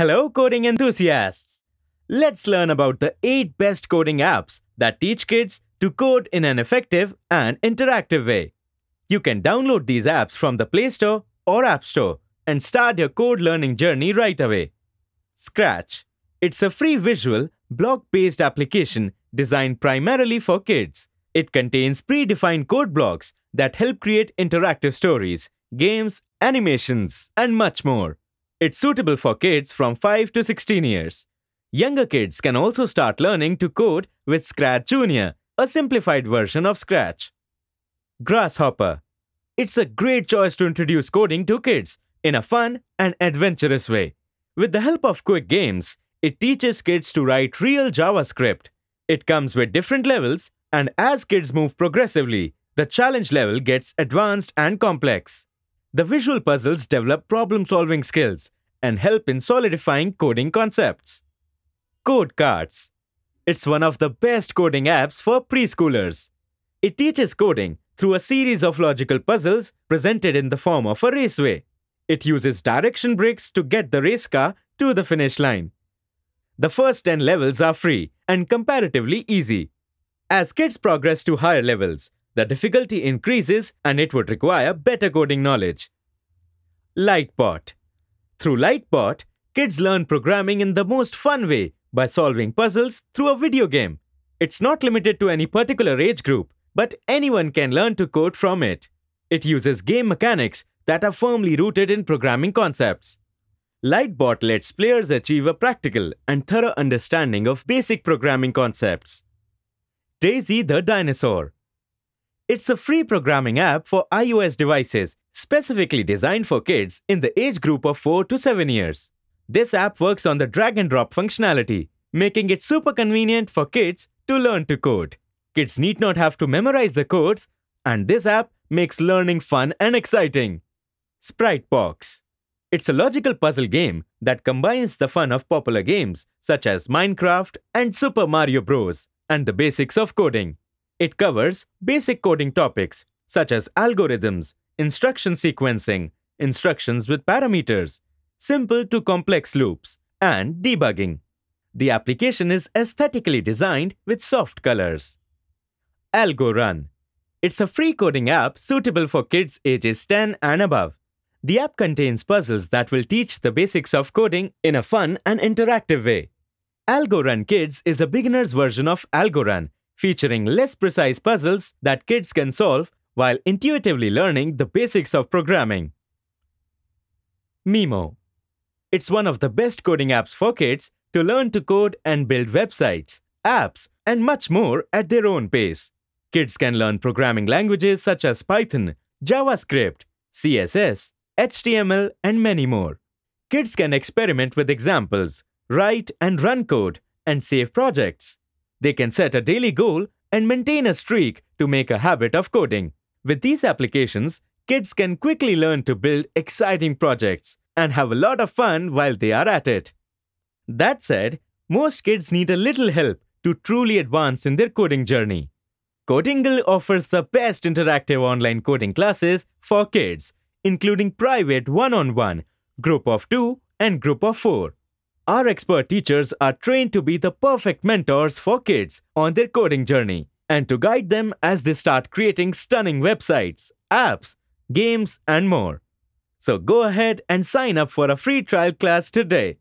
Hello, coding enthusiasts! Let's learn about the 8 best coding apps that teach kids to code in an effective and interactive way. You can download these apps from the Play Store or App Store and start your code learning journey right away. Scratch. It's a free visual, block based application designed primarily for kids. It contains predefined code blocks that help create interactive stories, games, animations, and much more. It's suitable for kids from 5 to 16 years. Younger kids can also start learning to code with Scratch Junior, a simplified version of Scratch. Grasshopper. It's a great choice to introduce coding to kids in a fun and adventurous way. With the help of quick games, it teaches kids to write real JavaScript. It comes with different levels, and as kids move progressively, the challenge level gets advanced and complex. The visual puzzles develop problem solving skills and help in solidifying coding concepts. Code Cards It's one of the best coding apps for preschoolers. It teaches coding through a series of logical puzzles presented in the form of a raceway. It uses direction bricks to get the race car to the finish line. The first 10 levels are free and comparatively easy. As kids progress to higher levels, the difficulty increases and it would require better coding knowledge. Lightbot Through Lightbot, kids learn programming in the most fun way by solving puzzles through a video game. It's not limited to any particular age group, but anyone can learn to code from it. It uses game mechanics that are firmly rooted in programming concepts. Lightbot lets players achieve a practical and thorough understanding of basic programming concepts. Daisy the Dinosaur it's a free programming app for iOS devices, specifically designed for kids in the age group of 4 to 7 years. This app works on the drag and drop functionality, making it super convenient for kids to learn to code. Kids need not have to memorize the codes, and this app makes learning fun and exciting. Sprite Box It's a logical puzzle game that combines the fun of popular games such as Minecraft and Super Mario Bros. and the basics of coding. It covers basic coding topics such as algorithms, instruction sequencing, instructions with parameters, simple to complex loops, and debugging. The application is aesthetically designed with soft colors. AlgoRun. It's a free coding app suitable for kids ages 10 and above. The app contains puzzles that will teach the basics of coding in a fun and interactive way. AlgoRun Kids is a beginner's version of AlgoRun featuring less precise puzzles that kids can solve while intuitively learning the basics of programming. Mimo. It's one of the best coding apps for kids to learn to code and build websites, apps, and much more at their own pace. Kids can learn programming languages such as Python, JavaScript, CSS, HTML, and many more. Kids can experiment with examples, write and run code, and save projects. They can set a daily goal and maintain a streak to make a habit of coding. With these applications, kids can quickly learn to build exciting projects and have a lot of fun while they are at it. That said, most kids need a little help to truly advance in their coding journey. Codingle offers the best interactive online coding classes for kids, including private one on one, group of two, and group of four. Our expert teachers are trained to be the perfect mentors for kids on their coding journey and to guide them as they start creating stunning websites, apps, games, and more. So go ahead and sign up for a free trial class today